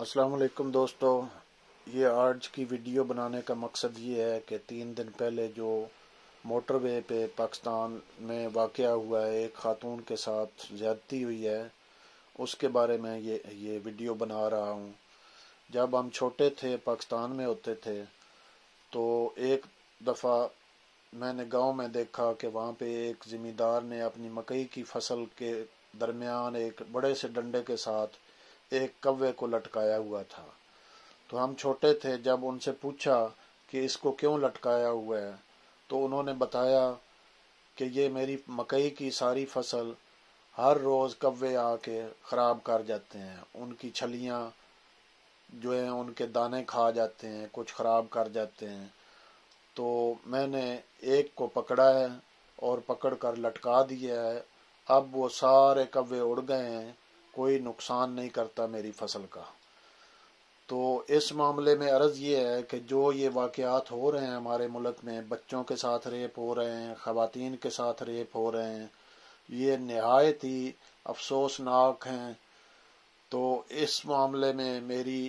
असलम दोस्तों ये आज की वीडियो बनाने का मकसद ये है कि तीन दिन पहले जो मोटरवे पे पाकिस्तान में वाक़ हुआ है एक खातून के साथ ज़्यादती हुई है उसके बारे में ये ये वीडियो बना रहा हूँ जब हम छोटे थे पाकिस्तान में होते थे तो एक दफ़ा मैंने गांव में देखा कि वहाँ पे एक ज़मींदार ने अपनी मकई की फसल के दरमियान एक बड़े से डंडे के साथ एक कव्वे को लटकाया हुआ था तो हम छोटे थे जब उनसे पूछा कि इसको क्यों लटकाया हुआ है तो उन्होंने बताया कि ये मेरी मकई की सारी फसल हर रोज़ कव्वे आके ख़राब कर जाते हैं उनकी छलियाँ जो हैं उनके दाने खा जाते हैं कुछ ख़राब कर जाते हैं तो मैंने एक को पकड़ा है और पकड़ कर लटका दिया है अब वो सारे कव्वे उड़ गए हैं कोई नुकसान नहीं करता मेरी फसल का तो इस मामले में अर्ज़ ये है कि जो ये वाकयात हो रहे हैं हमारे मुल्क में बच्चों के साथ रेप हो रहे हैं ख़वातीन के साथ रेप हो रहे हैं ये नहायत ही अफसोसनाक हैं तो इस मामले में मेरी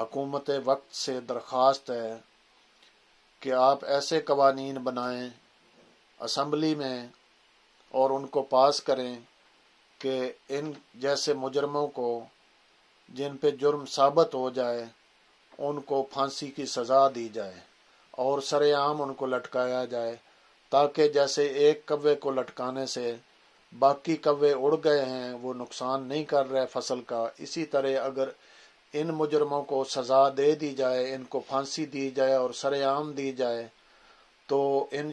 हकूमत वक्त से दरख्वास्त है कि आप ऐसे कवानीन बनाएं असम्बली में और उनको पास करें कि इन जैसे मुजरमों को जिन पे जुर्म साबित हो जाए उनको फांसी की सज़ा दी जाए और सरेआम उनको लटकाया जाए ताकि जैसे एक कव्वे को लटकाने से बाकी कव्वे उड़ गए हैं वो नुकसान नहीं कर रहे फसल का इसी तरह अगर इन मुजरमों को सज़ा दे दी जाए इनको फांसी दी जाए और सरेआम दी जाए तो इन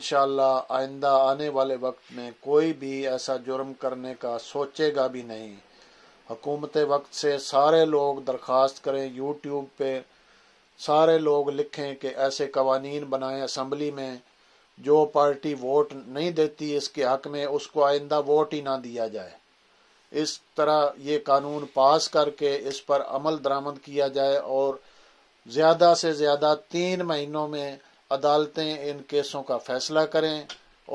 आइंदा आने वाले वक्त में कोई भी ऐसा जुर्म करने का सोचेगा भी नहीं हकूमत वक्त से सारे लोग दरख्वास्त करें यूट्यूब पे सारे लोग लिखें कि ऐसे कवानी बनाए असम्बली में जो पार्टी वोट नहीं देती इसके हक में उसको आइंदा वोट ही ना दिया जाए इस तरह ये कानून पास करके इस पर अमल दरामद किया जाए और ज़्यादा से ज़्यादा तीन महीनों में अदालतें इन केसों का फैसला करें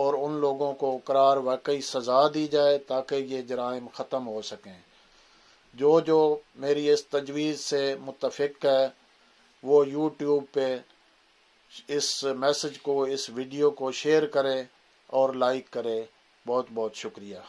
और उन लोगों को करार वाकई सजा दी जाए ताकि ये जराइम ख़त्म हो सकें जो जो मेरी इस तजवीज़ से मुतफिक है वो यूट्यूब पे इस मैसेज को इस वीडियो को शेयर करें और लाइक करें बहुत बहुत शुक्रिया